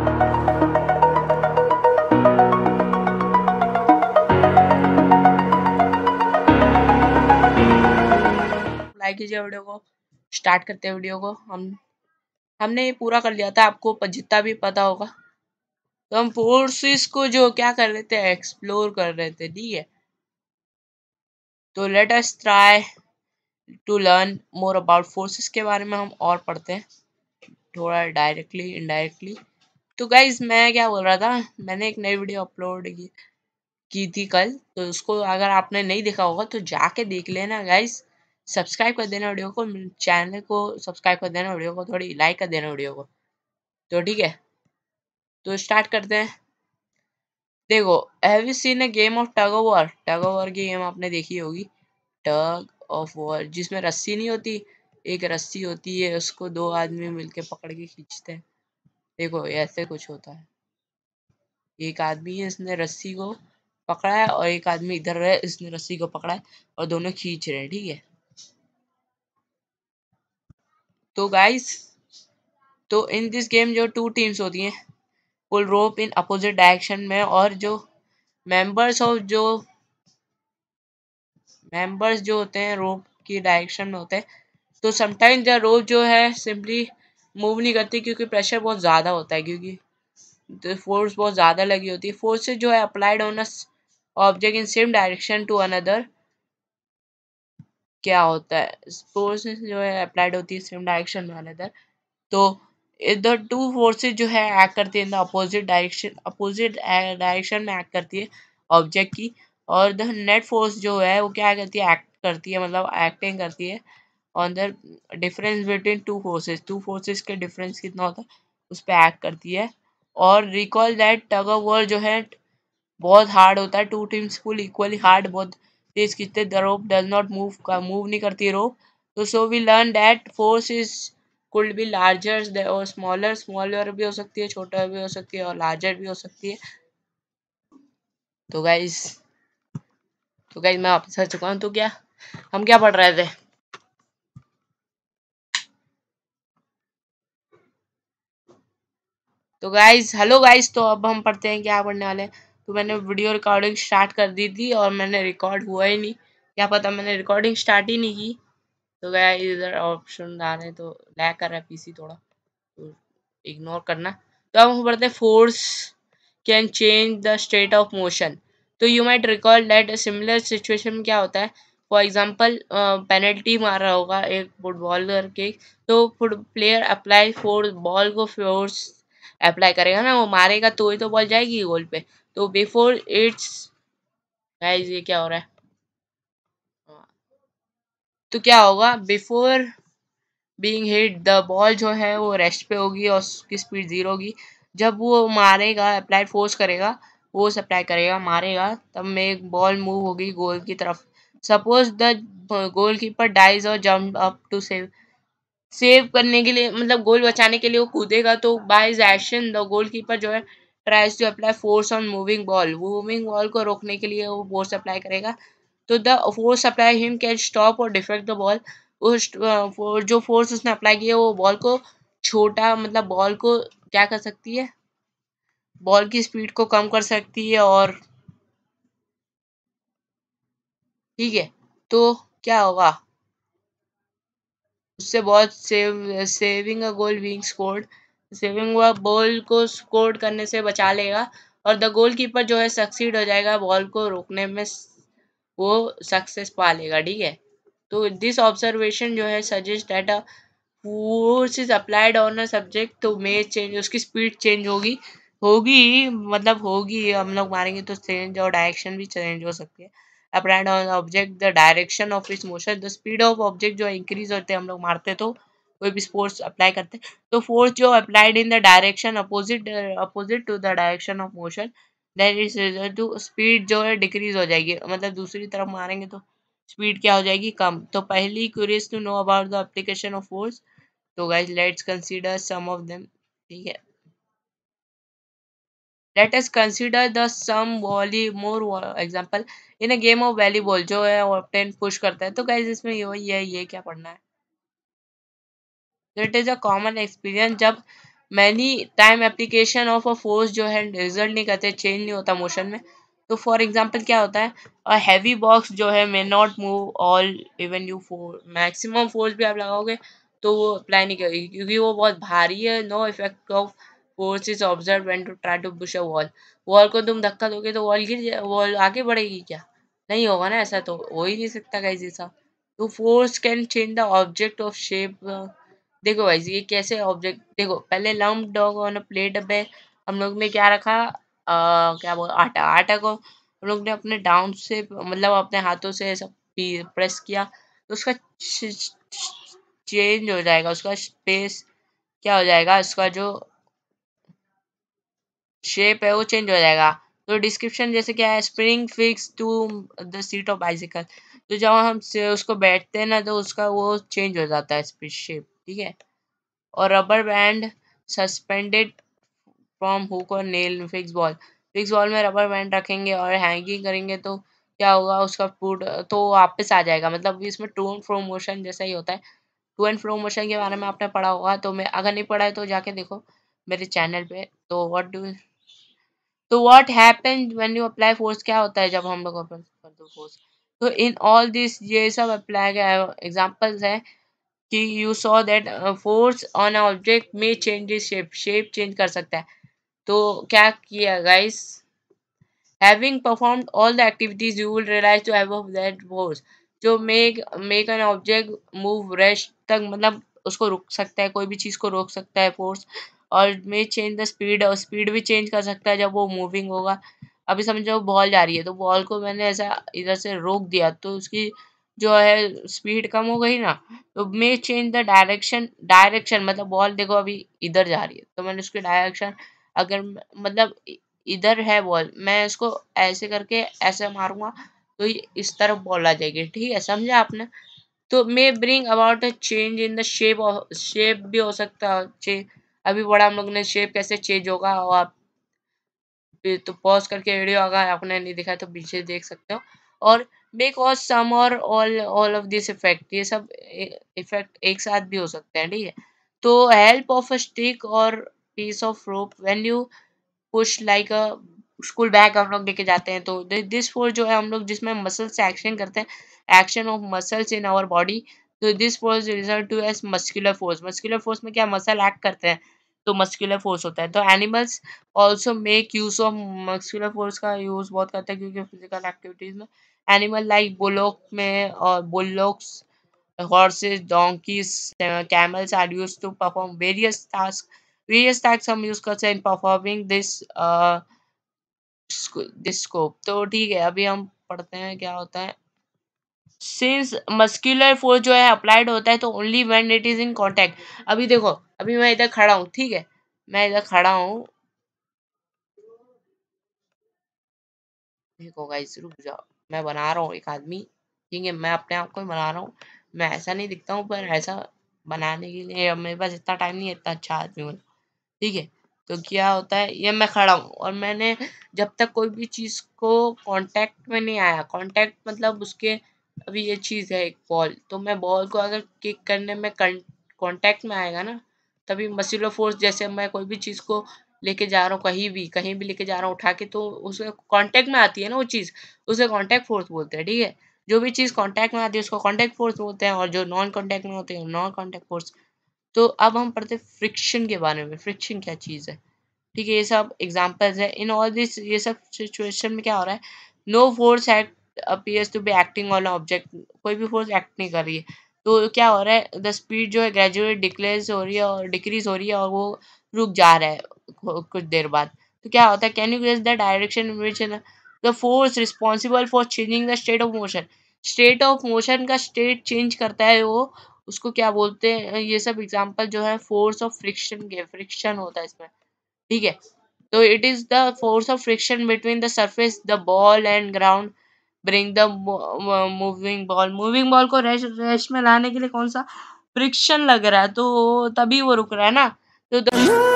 Like कीजिए video को start करते हैं वीडियो को हम हमने ये पूरा कर लिया था आपको जितना भी पता होगा तो हम फोर्सेस को जो क्या कर रहे थे एक्सप्लोर कर रहे थे ठीक है तो let us try to learn more about forces के बारे में हम और पढ़ते हैं थोड़ा डायरेक्टली इनडायरेक्टली तो गाइज मैं क्या बोल रहा था मैंने एक नई वीडियो अपलोड की थी कल तो उसको अगर आपने नहीं देखा होगा तो जाके देख लेना गाइज सब्सक्राइब कर देना वीडियो को चैनल को सब्सक्राइब कर देना वीडियो को थोड़ी लाइक कर देना वीडियो को तो ठीक है तो स्टार्ट करते हैं देखो have you seen a game of tug of war tug of war की गेम आपने देखी होगी टग ऑफ वॉर जिसमें रस्सी नहीं होती एक रस्सी होती है उसको दो आदमी मिलके पकड़ के खींचते हैं देखो ऐसे कुछ होता है एक आदमी है इसने रस्सी को पकड़ा है और एक आदमी इधर है इसने रस्सी को पकड़ा है और दोनों खींच रहे हैं ठीक है तो गाइस तो इन दिस गेम जो टू टीम्स होती हैं पुल रोप इन अपोजिट डायरेक्शन में और जो मेंबर्स ऑफ जो मेंबर्स जो होते हैं रोप की डायरेक्शन में होते हैं तो समटाइम्स द रोप जो है सिंपली मूव नहीं करती क्योंकि प्रेशर बहुत ज़्यादा होता है क्योंकि तो फोर्स बहुत ज़्यादा लगी होती है फोर्सेज जो है applied on object in same direction to another क्या होता है फोर्स जो है अप्लाइड होती है सेम डायरेक्शन में अनदर तो इधर टू फोर्सेज जो है एक्ट करती है in the opposite direction opposite direction में एक्ट करती है ऑब्जेक्ट की और द नेट फोर्स जो है वो क्या करती है एक्ट करती है मतलब एक्टिंग करती है on the difference between two forces two forces के डिफरेंस कितना होता है उस पर एक्ट करती है और recall that tug of war जो है बहुत हार्ड होता है two teams full equally hard बहुत तेज खींचते the rope does not move move नहीं करती रोप तो so we learn that force is could be larger और स्मॉलर स्मॉलर भी हो सकती है छोटा भी हो सकती है और लार्जर भी हो सकती है तो गाइज तो गाइज मैं वापस आ चुका हूँ तो क्या हम क्या पढ़ रहे थे तो गाइज हेलो गाइज तो अब हम पढ़ते हैं क्या पढ़ने वाले हैं तो मैंने वीडियो रिकॉर्डिंग स्टार्ट कर दी थी और मैंने रिकॉर्ड हुआ ही नहीं क्या पता मैंने रिकॉर्डिंग स्टार्ट ही नहीं की तो गया इधर ऑप्शन आ रहे हैं तो लैक कर रहा है पीसी थोड़ा तो इग्नोर करना तो अब हम पढ़ते हैं force can change the state of motion तो you might record that similar situation में क्या होता है फॉर एग्जाम्पल पेनल्टी मार रहा होगा एक फुटबॉलर के तो foot player apply force ball को फोर्स अप्लाई करेगा ना वो मारेगा तो ही तो बॉल जाएगी गोल पे तो बिफोर इट्स गाइस ये क्या हो रहा है हाँ। तो क्या होगा before being hit the ball जो है वो रेस्ट पे होगी और उसकी स्पीड जीरो होगी जब वो मारेगा अप्लाई फोर्स करेगा वो सप्लाई करेगा मारेगा तब में बॉल मूव होगी गोल की तरफ suppose the goal keeper dives और jump up to save save करने के लिए मतलब गोल बचाने के लिए वो कूदेगा तो by action the goal keeper जो है tries to apply force on moving ball वो मूविंग बॉल को रोकने के लिए वो फोर्स अप्लाई करेगा तो the force apply him can stop और डिफेक्ट द बॉल उस जो फोर्स उसने अप्लाई किया वो बॉल को छोटा मतलब बॉल को क्या कर सकती है बॉल की स्पीड को कम कर सकती है और ठीक है तो क्या होगा उससे बहुत save saving a goal being scored saving हुआ बॉल को स्कोर करने से बचा लेगा और द गोल कीपर जो है सक्सीड हो जाएगा बॉल को रोकने में वो सक्सेस पा लेगा ठीक है तो दिस ऑब्जर्वेशन जो है suggest that a force is applied on a subject तो मे चेंज उसकी स्पीड चेंज होगी होगी मतलब होगी हम लोग मारेंगे तो चेंज और डायरेक्शन भी चेंज हो सकती है applied on object the direction of its motion the speed of object जो इंक्रीज होते हैं हम लोग मारते तो कोई भी फोर्स अप्लाई करते तो फोर्स जो applied in the direction opposite opposite to the direction of motion then its to speed जो है डिक्रीज हो जाएगी मतलब दूसरी तरफ मारेंगे तो स्पीड क्या हो जाएगी कम तो पहली curious to know about the application of force तो guys let's consider some of them ठीक है let us consider the some volley more example in a game of volleyball जो है टेन पुश करता है तो गाइज इसमें ये ये ये क्या पढ़ना है it is a common experience जब many time application of a force जो है रिजल्ट नहीं करते चेंज नहीं होता मोशन में तो फॉर एग्जाम्पल क्या होता है अ हैवी बॉक्स जो है may not move all even you for maximum force भी आप लगाओगे तो वो अप्लाई नहीं करेगी क्योंकि वो बहुत भारी है no effect of force is observe when to try to push a wall wall को तुम धक्का दोगे तो वॉल गिर जाए वॉल आगे बढ़ेगी क्या नहीं होगा ना ऐसा तो हो ही नहीं सकता गाइज ऐसा तो force can change the object of shape देखो गाइज ये कैसे ऑब्जेक्ट देखो पहले lump dough on a plate पे हम लोग ने क्या रखा आ, क्या बोल आटा आटा को हम लोग ने अपने डाउन से मतलब अपने हाथों से ऐसा प्रेस किया तो उसका चेंज हो जाएगा उसका स्पेस क्या हो जाएगा उसका जो शेप है वो चेंज हो जाएगा तो डिस्क्रिप्शन जैसे क्या है spring fix to the seat of bicycle तो जब हम उसको बैठते हैं ना तो उसका वो चेंज हो जाता है शेप ठीक है और rubber band suspended from hook और nail fix ball fix ball में रबर बैंड रखेंगे और हैंगिंग करेंगे तो क्या होगा उसका फूड तो वापस आ जाएगा मतलब इसमें टू एंड फ्रो मोशन जैसा ही होता है टू एंड फ्रो मोशन के बारे में आपने पढ़ा होगा तो मैं अगर नहीं पढ़ा है तो जाके देखो मेरे चैनल पे तो व्हाट डू तो what happen when you apply force क्या होता है जब हम लोग फोर्स तो इन ऑल दिस ये सब अप्लाई एग्जाम्पल्स हैं कि you saw that force on object में change is shape shape change कर सकता है तो क्या किया guys having performed all the activities you will realise to have that force जो make make an object move rest तक मतलब उसको रोक सकता है कोई भी चीज़ को रोक सकता है फोर्स और मे चेंज द स्पीड और स्पीड भी चेंज कर सकता है जब वो मूविंग होगा अभी समझो बॉल जा रही है तो बॉल को मैंने ऐसा इधर से रोक दिया तो उसकी जो है स्पीड कम हो गई ना तो may change the direction direction मतलब बॉल देखो अभी इधर जा रही है तो मैंने उसकी डायरेक्शन अगर मतलब इधर है बॉल मैं इसको ऐसे करके ऐसे मारूंगा तो इस तरफ बॉल आ जाएगी ठीक है समझा आपने तो may bring about a change in the shape shape भी हो सकता है अभी बड़ा हम लोग ने शेप कैसे चेंज होगा और आप तो पॉज करके वीडियो अगर आपने नहीं देखा तो पीछे देख सकते हो और मेक और some or all all of this effect ये सब इफेक्ट एक साथ भी हो सकते हैं ठीक है तो हेल्प ऑफ अ स्टिक और piece of rope when you push like a school bag हम लोग लेके जाते हैं तो दिस फोर जो है हम लोग जिसमें मसल्स से एक्शन करते हैं action of muscles in our body तो this force result to as muscular force muscular force में क्या मसल एक्ट करते हैं तो मस्कुलर फोर्स होता है तो animals also make use of muscular force का यूज बहुत करते हैं क्योंकि फिजिकल एक्टिविटीज में एनिमल लाइक बुलोक में और bullocks horses donkeys camels are use to perform various task various task हम यूज करते हैं in performing this this scope तो ठीक है अभी हम पढ़ते हैं क्या होता है सिंस मस्क्यूलर फोर्स जो है अप्लाइड होता है तो only when it is in contact अभी देखो अभी मैं इधर खड़ा हूँ ठीक है मैं इधर खड़ा हूँ देखो गाइस रुक जाओ मैं बना रहा हूँ एक आदमी ठीक है मैं अपने आप को ही बना रहा हूँ मैं ऐसा नहीं दिखता हूँ पर ऐसा बनाने के लिए मेरे पास इतना टाइम नहीं है इतना अच्छा आदमी बना ठीक है तो क्या होता है ये मैं खड़ा हूँ और मैंने जब तक कोई भी चीज़ को कांटेक्ट में नहीं आया कांटेक्ट मतलब उसके अभी ये चीज़ है एक बॉल तो मैं बॉल को अगर किक करने में कॉन्टैक्ट में आएगा ना तभी मसिलो फोर्स जैसे मैं कोई भी चीज़ को लेके जा रहा हूँ कहीं भी कहीं भी लेके जा रहा हूँ उठा के तो उसे कांटेक्ट में आती है ना वो चीज़ उसे कांटेक्ट फोर्स बोलते हैं ठीक है जो भी चीज़ कांटेक्ट में आती है उसको कांटेक्ट फोर्स बोलते हैं और जो नॉन कांटेक्ट में होते हैं नॉन कांटेक्ट फोर्स तो अब हम पढ़ते हैं फ्रिक्शन के बारे में फ्रिक्शन क्या चीज़ है ठीक है ये सब एग्जाम्पल्स है इन ऑल दिस ये सब सिचुएशन में क्या हो रहा है no force act appears to be acting on object कोई भी फोर्स एक्ट नहीं कर रही है तो क्या हो रहा है द स्पीड जो है ग्रेजुअली डिक्लेस हो रही है और डिक्रीज हो रही है और वो रुक जा रहा है कुछ देर बाद तो क्या होता है can you guess the direction which the force responsible for changing the state of motion state of motion का स्टेट चेंज करता है वो उसको क्या बोलते हैं ये सब एग्जाम्पल जो है फोर्स ऑफ फ्रिक्शन के फ्रिक्शन होता है इसमें ठीक है तो it is the force of friction between the surface the ball and ground bring the moving ball moving ball को रेस रेस में लाने के लिए कौन सा फ्रिक्शन लग रहा है तो तभी वो रुक रहा है ना तो